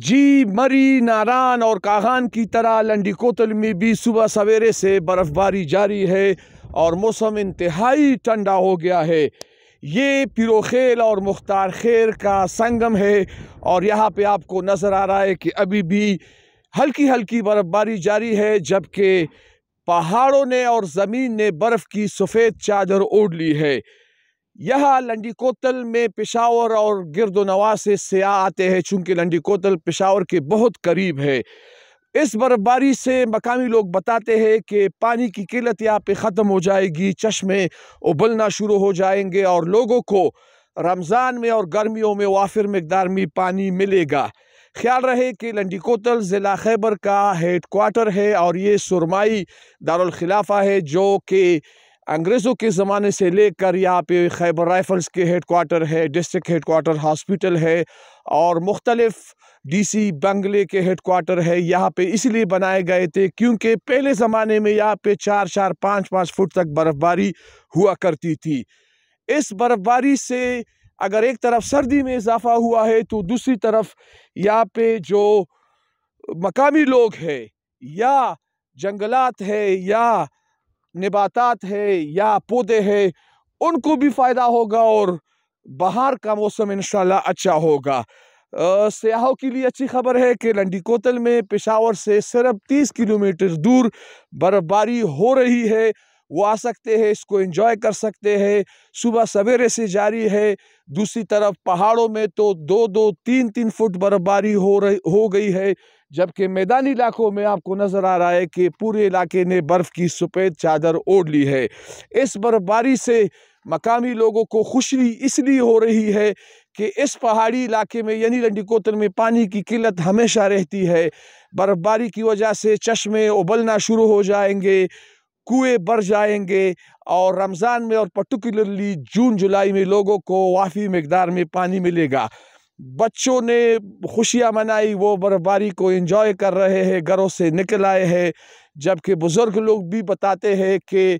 जी मरी नारान और कागान की तरह लंडी कोतल में भी सुबह सवेरे से बर्फ़बारी जारी है और मौसम इंतहाई ठंडा हो गया है ये पिरोखेल और मुख्तार खेर का संगम है और यहाँ पे आपको नज़र आ रहा है कि अभी भी हल्की हल्की बर्फ़बारी जारी है जबकि पहाड़ों ने और ज़मीन ने बर्फ़ की सफ़ेद चादर ओढ़ ली है यह लंडी कोतल में पेशावर और गिरद नवा से सयाह आते हैं चूँकि लंडी कोतल पेशावर के बहुत करीब है इस बर्फबारी से मकामी लोग बताते हैं कि पानी की किल्लत यहाँ पे ख़त्म हो जाएगी चश्मे उबलना शुरू हो जाएंगे और लोगों को रमज़ान में और गर्मियों में वाफिर मकदार में पानी मिलेगा ख्याल रहे कि लंडी कोतल ज़िला खैबर का हेड क्वार्टर है और ये सुरमाई दारखिलाफ़ा है जो कि अंग्रेज़ों के ज़माने से लेकर यहाँ पे खैबर राइफल्स के हेड है डिस्ट्रिक्ट हेड हॉस्पिटल है और मुख्तलफ़ डीसी बंगले के हेड है यहाँ पे इसलिए बनाए गए थे क्योंकि पहले ज़माने में यहाँ पे चार चार पाँच पाँच फुट तक बर्फ़बारी हुआ करती थी इस बर्फ़बारी से अगर एक तरफ सर्दी में इजाफा हुआ है तो दूसरी तरफ यहाँ पे जो मकामी लोग हैं या जंगलात है या निबातात है या पौधे है उनको भी फ़ायदा होगा और बाहर का मौसम इन अच्छा होगा सयाहों के लिए अच्छी खबर है कि लंडी कोतल में पेशावर से सिर्फ तीस किलोमीटर दूर बर्फबारी हो रही है वो आ सकते हैं इसको एंजॉय कर सकते हैं सुबह सवेरे से जारी है दूसरी तरफ पहाड़ों में तो दो दो तीन तीन फुट बर्फबारी हो रही हो गई है जबकि मैदानी इलाकों में आपको नज़र आ रहा है कि पूरे इलाके ने बर्फ़ की सफ़ेद चादर ओढ़ ली है इस बर्फबारी से मकामी लोगों को खुशी इसलिए हो रही है कि इस पहाड़ी इलाके में यानी लंडी कोतल में पानी की किल्लत हमेशा रहती है बर्फबारी की वजह से चश्मे उबलना शुरू हो जाएंगे कुएँ भर जाएंगे और रमज़ान में और पर्टिकुलरली जून जुलाई में लोगों को वाफ़ी मकदार में पानी मिलेगा बच्चों ने खुशियाँ मनाई वो बर्फबारी को एंजॉय कर रहे हैं घरों से निकल आए हैं जबकि बुज़ुर्ग लोग भी बताते हैं कि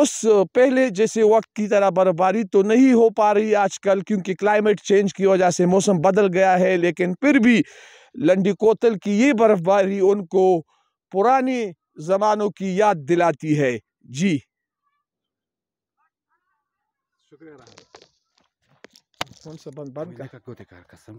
उस पहले जैसे वक्त की तरह बर्फबारी तो नहीं हो पा रही आजकल क्योंकि क्लाइमेट चेंज की वजह से मौसम बदल गया है लेकिन फिर भी लंडी कोतल की ये बर्फबारी उनको पुराने ज़मानों की याद दिलाती है जी शुक्रिया कौन सा बंद बंद कर कोते कार कसम